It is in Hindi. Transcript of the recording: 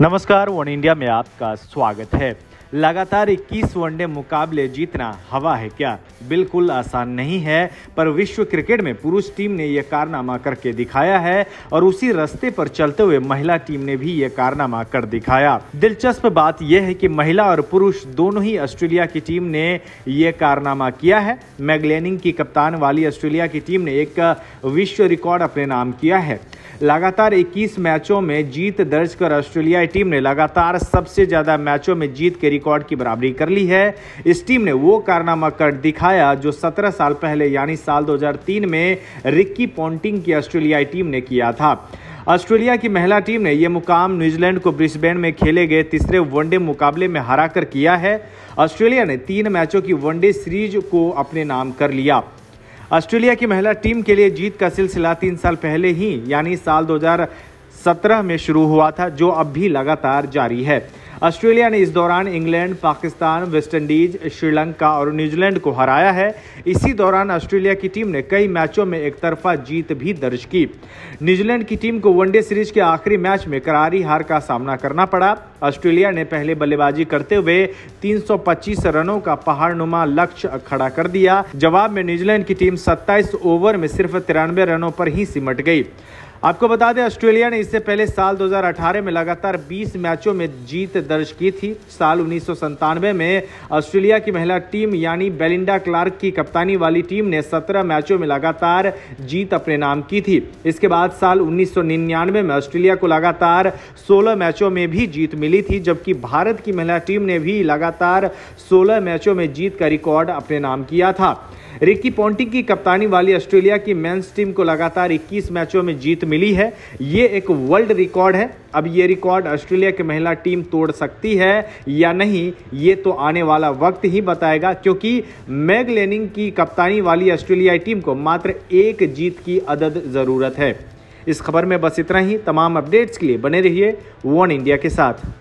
नमस्कार वन इंडिया में आपका स्वागत है लगातार 21 वनडे मुकाबले जीतना हवा है क्या बिल्कुल आसान नहीं है पर विश्व क्रिकेट में पुरुष टीम ने यह कारनामा करके दिखाया है और उसी रास्ते पर चलते हुए महिला टीम ने भी यह कारनामा कर दिखाया दिलचस्प बात यह है कि महिला और पुरुष दोनों ही ऑस्ट्रेलिया की टीम ने यह कारनामा किया है मैगलेनिंग की कप्तान वाली ऑस्ट्रेलिया की टीम ने एक विश्व रिकॉर्ड अपने नाम किया है लगातार 21 मैचों में जीत दर्ज कर ऑस्ट्रेलियाई टीम ने लगातार सबसे ज़्यादा मैचों में जीत के रिकॉर्ड की बराबरी कर ली है इस टीम ने वो कारनामा कर दिखाया जो 17 साल पहले यानी साल 2003 में रिक्की पॉन्टिंग की ऑस्ट्रेलियाई टीम ने किया था ऑस्ट्रेलिया की महिला टीम ने यह मुकाम न्यूजीलैंड को ब्रिस्बेन में खेले गए तीसरे वनडे मुकाबले में हराकर किया है ऑस्ट्रेलिया ने तीन मैचों की वनडे सीरीज को अपने नाम कर लिया ऑस्ट्रेलिया की महिला टीम के लिए जीत का सिलसिला तीन साल पहले ही यानी साल 2017 में शुरू हुआ था जो अब भी लगातार जारी है ऑस्ट्रेलिया ने इस दौरान इंग्लैंड पाकिस्तान वेस्टइंडीज श्रीलंका और न्यूजीलैंड को हराया है इसी दौरान ऑस्ट्रेलिया की टीम ने कई मैचों में तरफा जीत भी दर्ज की न्यूजीलैंड की टीम को वनडे सीरीज के आखिरी मैच में करारी हार का सामना करना पड़ा ऑस्ट्रेलिया ने पहले बल्लेबाजी करते हुए 325 रनों का पहाड़नुमा लक्ष्य खड़ा कर दिया जवाब में न्यूजीलैंड की टीम 27 ओवर में सिर्फ तिरानवे रनों पर ही सिमट गई आपको बता दें ऑस्ट्रेलिया ने इससे पहले साल 2018 में लगातार 20 मैचों में जीत दर्ज की थी साल उन्नीस में ऑस्ट्रेलिया की महिला टीम यानी बेलिंडा क्लार्क की कप्तानी वाली टीम ने 17 मैचों में लगातार जीत अपने नाम की थी इसके बाद साल उन्नीस में ऑस्ट्रेलिया को लगातार 16 मैचों में भी जीत मिली थी जबकि भारत की महिला टीम ने भी लगातार सोलह मैचों में जीत का रिकॉर्ड अपने नाम किया था रिक्की पोंटिंग की कप्तानी वाली ऑस्ट्रेलिया की मेंस टीम को लगातार 21 मैचों में जीत मिली है ये एक वर्ल्ड रिकॉर्ड है अब ये रिकॉर्ड ऑस्ट्रेलिया की महिला टीम तोड़ सकती है या नहीं ये तो आने वाला वक्त ही बताएगा क्योंकि मैग लेनिंग की कप्तानी वाली ऑस्ट्रेलियाई टीम को मात्र एक जीत की अदद ज़रूरत है इस खबर में बस इतना ही तमाम अपडेट्स के लिए बने रहिए वन इंडिया के साथ